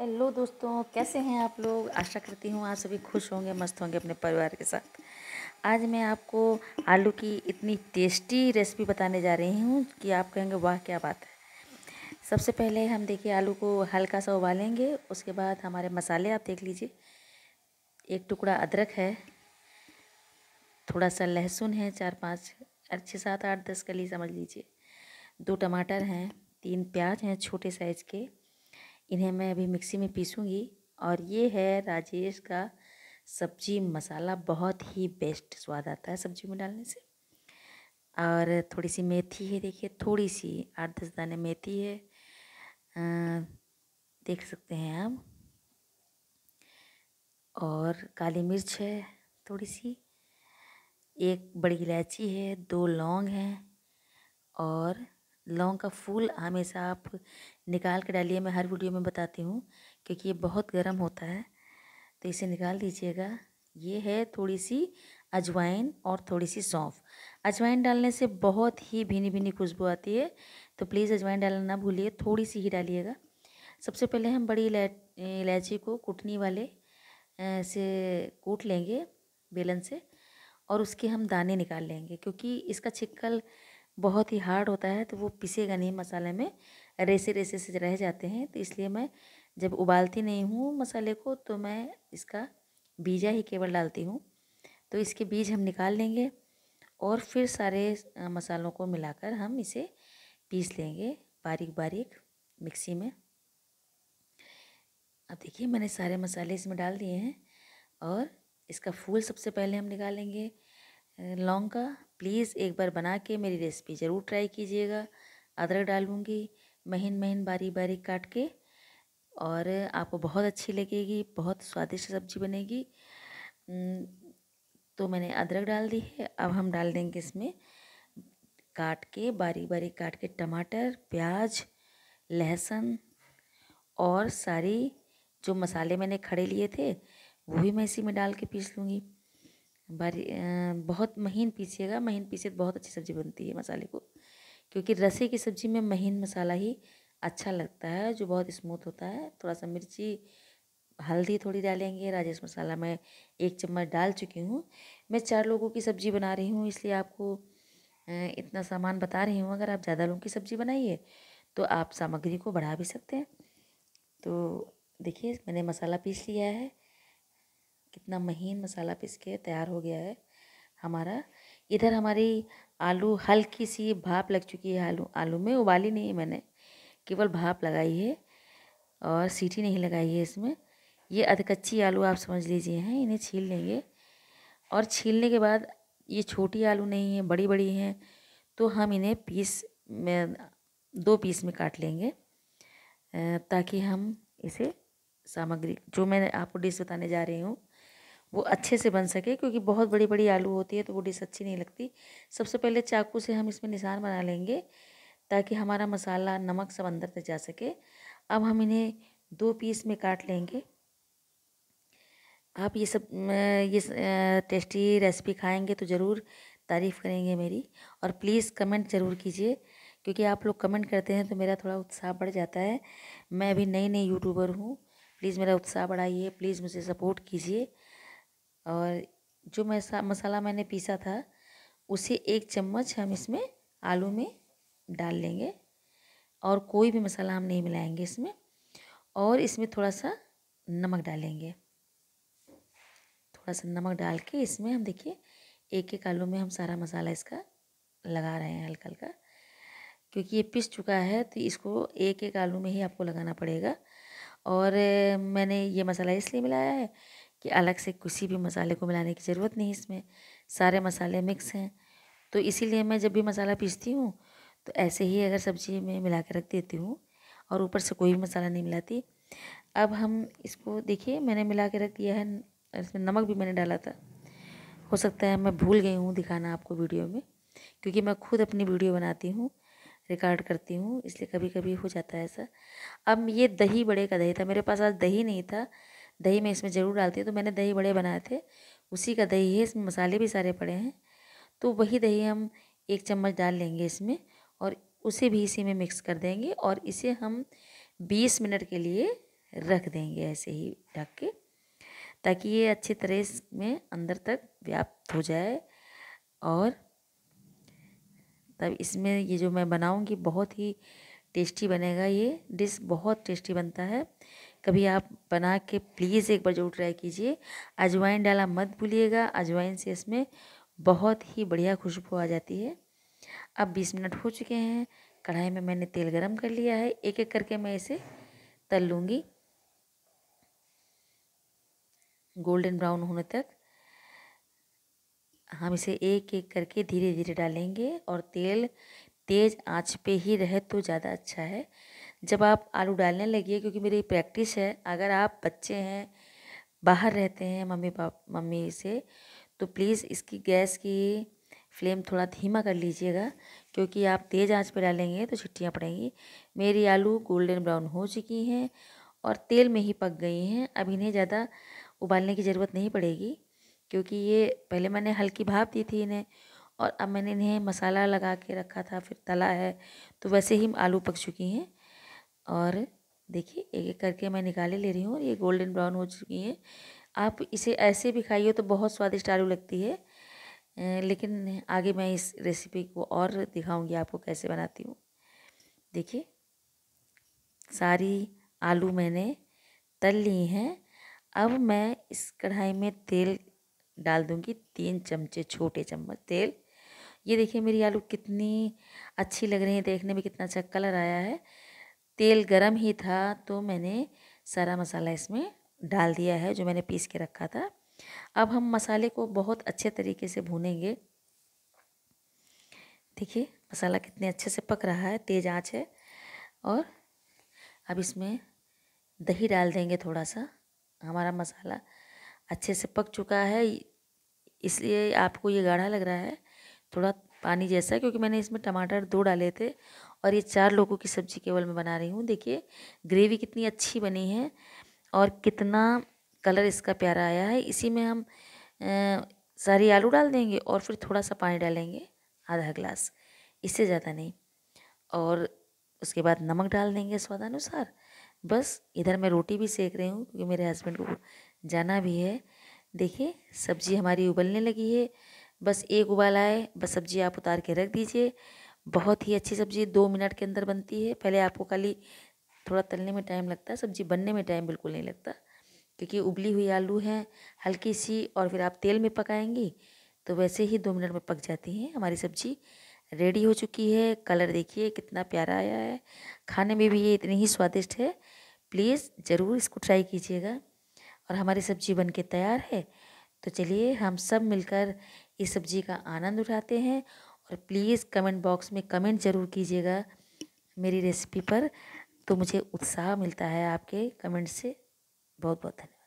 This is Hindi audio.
हेलो दोस्तों कैसे हैं आप लोग आशा करती हूँ आप सभी खुश होंगे मस्त होंगे अपने परिवार के साथ आज मैं आपको आलू की इतनी टेस्टी रेसिपी बताने जा रही हूँ कि आप कहेंगे वाह क्या बात है सबसे पहले हम देखिए आलू को हल्का सा उबालेंगे उसके बाद हमारे मसाले आप देख लीजिए एक टुकड़ा अदरक है थोड़ा सा लहसुन है चार पाँच अच्छे सात आठ दस कली समझ लीजिए दो टमाटर हैं तीन प्याज हैं छोटे साइज़ के इन्हें मैं अभी मिक्सी में पीसूँगी और ये है राजेश का सब्जी मसाला बहुत ही बेस्ट स्वाद आता है सब्जी में डालने से और थोड़ी सी मेथी है देखिए थोड़ी सी आठ दस दाने मेथी है आ, देख सकते हैं आप और काली मिर्च है थोड़ी सी एक बड़ी इलायची है दो लौंग हैं और लौंग का फूल हमेशा आप निकाल के डालिए मैं हर वीडियो में बताती हूँ क्योंकि ये बहुत गर्म होता है तो इसे निकाल दीजिएगा ये है थोड़ी सी अजवाइन और थोड़ी सी सौंफ अजवाइन डालने से बहुत ही भीनी भीनी खुशबू आती है तो प्लीज़ अजवाइन डालना ना भूलिए थोड़ी सी ही डालिएगा सबसे पहले हम बड़ी इलायची को कुटनी वाले से कूट लेंगे बेलन से और उसके हम दाने निकाल लेंगे क्योंकि इसका छिक्कल बहुत ही हार्ड होता है तो वो पिसेगा नहीं मसाले में रेसे रेसे से रह जाते हैं तो इसलिए मैं जब उबालती नहीं हूँ मसाले को तो मैं इसका बीजा ही केवल डालती हूँ तो इसके बीज हम निकाल लेंगे और फिर सारे मसालों को मिलाकर हम इसे पीस लेंगे बारीक बारीक मिक्सी में अब देखिए मैंने सारे मसाले इसमें डाल दिए हैं और इसका फूल सबसे पहले हम निकालेंगे लौंग का प्लीज़ एक बार बना के मेरी रेसिपी ज़रूर ट्राई कीजिएगा अदरक डालूँगी महीन महीन बारीक बारीक काट के और आपको बहुत अच्छी लगेगी बहुत स्वादिष्ट सब्जी बनेगी तो मैंने अदरक डाल दी है अब हम डाल देंगे इसमें काट के बारीक बारीक काट के टमाटर प्याज लहसुन और सारी जो मसाले मैंने खड़े लिए थे वो भी मैं इसी में डाल के पीस लूँगी बारी बहुत महीन पीसिएगा महीन पीसे तो बहुत अच्छी सब्ज़ी बनती है मसाले को क्योंकि रसे की सब्ज़ी में महीन मसाला ही अच्छा लगता है जो बहुत स्मूथ होता है थोड़ा सा मिर्ची हल्दी थोड़ी डालेंगे राजेश मसाला मैं एक चम्मच डाल चुकी हूँ मैं चार लोगों की सब्ज़ी बना रही हूँ इसलिए आपको इतना सामान बता रही हूँ अगर आप ज़्यादा लोगों की सब्ज़ी बनाइए तो आप सामग्री को बढ़ा भी सकते हैं तो देखिए मैंने मसाला पीस लिया है कितना महीन मसाला पीस के तैयार हो गया है हमारा इधर हमारी आलू हल्की सी भाप लग चुकी है आलू आलू में उबाली नहीं है मैंने केवल भाप लगाई है और सीटी नहीं लगाई है इसमें ये अधकच्ची आलू आप समझ लीजिए हैं इन्हें छील लेंगे और छीलने के बाद ये छोटी आलू नहीं है बड़ी बड़ी हैं तो हम इन्हें पीस में दो पीस में काट लेंगे ताकि हम इसे सामग्री जो मैं आपको डिश बताने जा रही हूँ वो अच्छे से बन सके क्योंकि बहुत बड़ी बड़ी आलू होती है तो वो डिश अच्छी नहीं लगती सबसे पहले चाकू से हम इसमें निशान बना लेंगे ताकि हमारा मसाला नमक सब अंदर तक जा सके अब हम इन्हें दो पीस में काट लेंगे आप ये सब ये टेस्टी रेसिपी खाएंगे तो ज़रूर तारीफ़ करेंगे मेरी और प्लीज़ कमेंट ज़रूर कीजिए क्योंकि आप लोग कमेंट करते हैं तो मेरा थोड़ा उत्साह बढ़ जाता है मैं अभी नई नई यूट्यूबर हूँ प्लीज़ मेरा उत्साह बढ़ाइए प्लीज़ मुझे सपोर्ट कीजिए और जो मैसा मसाला मैंने पीसा था उसे एक चम्मच हम इसमें आलू में डाल लेंगे और कोई भी मसाला हम नहीं मिलाएंगे इसमें और इसमें थोड़ा सा नमक डालेंगे थोड़ा सा नमक डाल के इसमें हम देखिए एक एक आलू में हम सारा मसाला इसका लगा रहे हैं हल्का हल्का क्योंकि ये पिस चुका है तो इसको एक एक आलू में ही आपको लगाना पड़ेगा और मैंने ये मसाला इसलिए मिलाया है कि अलग से किसी भी मसाले को मिलाने की ज़रूरत नहीं इसमें सारे मसाले मिक्स हैं तो इसीलिए मैं जब भी मसाला पीसती हूँ तो ऐसे ही अगर सब्ज़ी में मिला के रख देती हूँ और ऊपर से कोई भी मसाला नहीं मिलाती अब हम इसको देखिए मैंने मिला के रख दिया है इसमें नमक भी मैंने डाला था हो सकता है मैं भूल गई हूँ दिखाना आपको वीडियो में क्योंकि मैं खुद अपनी वीडियो बनाती हूँ रिकॉर्ड करती हूँ इसलिए कभी कभी हो जाता है ऐसा अब ये दही बड़े का दही था मेरे पास आज दही नहीं था दही मैं इसमें ज़रूर डालती हूँ तो मैंने दही बड़े बनाए थे उसी का दही है इसमें मसाले भी सारे पड़े हैं तो वही दही हम एक चम्मच डाल लेंगे इसमें और उसे भी इसी में मिक्स कर देंगे और इसे हम बीस मिनट के लिए रख देंगे ऐसे ही ढक के ताकि ये अच्छी तरह में अंदर तक व्याप्त हो जाए और तब इसमें ये जो मैं बनाऊंगी बहुत ही टेस्टी बनेगा ये डिश बहुत टेस्टी बनता है कभी आप बना के प्लीज़ एक बार जरूर ट्राई कीजिए अजवाइन डाला मत भूलिएगा अजवाइन से इसमें बहुत ही बढ़िया खुशबू आ जाती है अब बीस मिनट हो चुके हैं कढ़ाई में मैंने तेल गरम कर लिया है एक एक करके मैं इसे तल लूँगी गोल्डन ब्राउन होने तक हम इसे एक एक करके धीरे धीरे डालेंगे और तेल तेज़ आंच पे ही रहे तो ज़्यादा अच्छा है जब आप आलू डालने लगिए क्योंकि मेरी प्रैक्टिस है अगर आप बच्चे हैं बाहर रहते हैं मम्मी पाप मम्मी से तो प्लीज़ इसकी गैस की फ्लेम थोड़ा धीमा कर लीजिएगा क्योंकि आप तेज़ आंच पर डालेंगे तो छिट्टियाँ पड़ेंगी मेरी आलू गोल्डन ब्राउन हो चुकी हैं और तेल में ही पक गई हैं अब इन्हें ज़्यादा उबालने की ज़रूरत नहीं पड़ेगी क्योंकि ये पहले मैंने हल्की भाप दी थी इन्हें और अब मैंने इन्हें मसाला लगा के रखा था फिर तला है तो वैसे ही आलू पक चुकी हैं और देखिए एक एक करके मैं निकाले ले रही हूँ ये गोल्डन ब्राउन हो चुकी है आप इसे ऐसे भी खाइए तो बहुत स्वादिष्ट आलू लगती है लेकिन आगे मैं इस रेसिपी को और दिखाऊंगी आपको कैसे बनाती हूँ देखिए सारी आलू मैंने तल ली हैं अब मैं इस कढ़ाई में तेल डाल दूँगी तीन चमचे छोटे चम्मच तेल ये देखिए मेरी आलू कितनी अच्छी लग रही है देखने में कितना अच्छा कलर आया है तेल गरम ही था तो मैंने सारा मसाला इसमें डाल दिया है जो मैंने पीस के रखा था अब हम मसाले को बहुत अच्छे तरीके से भूनेंगे देखिए मसाला कितने अच्छे से पक रहा है तेज़ आँच है और अब इसमें दही डाल देंगे थोड़ा सा हमारा मसाला अच्छे से पक चुका है इसलिए आपको ये गाढ़ा लग रहा है थोड़ा पानी जैसा क्योंकि मैंने इसमें टमाटर दो डाले थे और ये चार लोगों की सब्ज़ी केवल मैं बना रही हूँ देखिए ग्रेवी कितनी अच्छी बनी है और कितना कलर इसका प्यारा आया है इसी में हम सारे सारी आलू डाल देंगे और फिर थोड़ा सा पानी डालेंगे आधा ग्लास इससे ज़्यादा नहीं और उसके बाद नमक डाल देंगे स्वादानुसार बस इधर मैं रोटी भी सेक रही हूँ क्योंकि मेरे हस्बैंड को जाना भी है देखिए सब्ज़ी हमारी उबलने लगी है बस एक उबाल आए बस सब्ज़ी आप उतार के रख दीजिए बहुत ही अच्छी सब्ज़ी दो मिनट के अंदर बनती है पहले आपको खाली थोड़ा तलने में टाइम लगता है सब्ज़ी बनने में टाइम बिल्कुल नहीं लगता क्योंकि उबली हुई आलू हैं हल्की सी और फिर आप तेल में पकाएंगी तो वैसे ही दो मिनट में पक जाती हैं हमारी सब्ज़ी रेडी हो चुकी है कलर देखिए कितना प्यारा आया है खाने में भी ये इतनी ही स्वादिष्ट है प्लीज़ ज़रूर इसको ट्राई कीजिएगा और हमारी सब्ज़ी बन के तैयार है तो चलिए हम सब मिलकर इस सब्ज़ी का आनंद उठाते हैं और प्लीज़ कमेंट बॉक्स में कमेंट ज़रूर कीजिएगा मेरी रेसिपी पर तो मुझे उत्साह मिलता है आपके कमेंट से बहुत बहुत धन्यवाद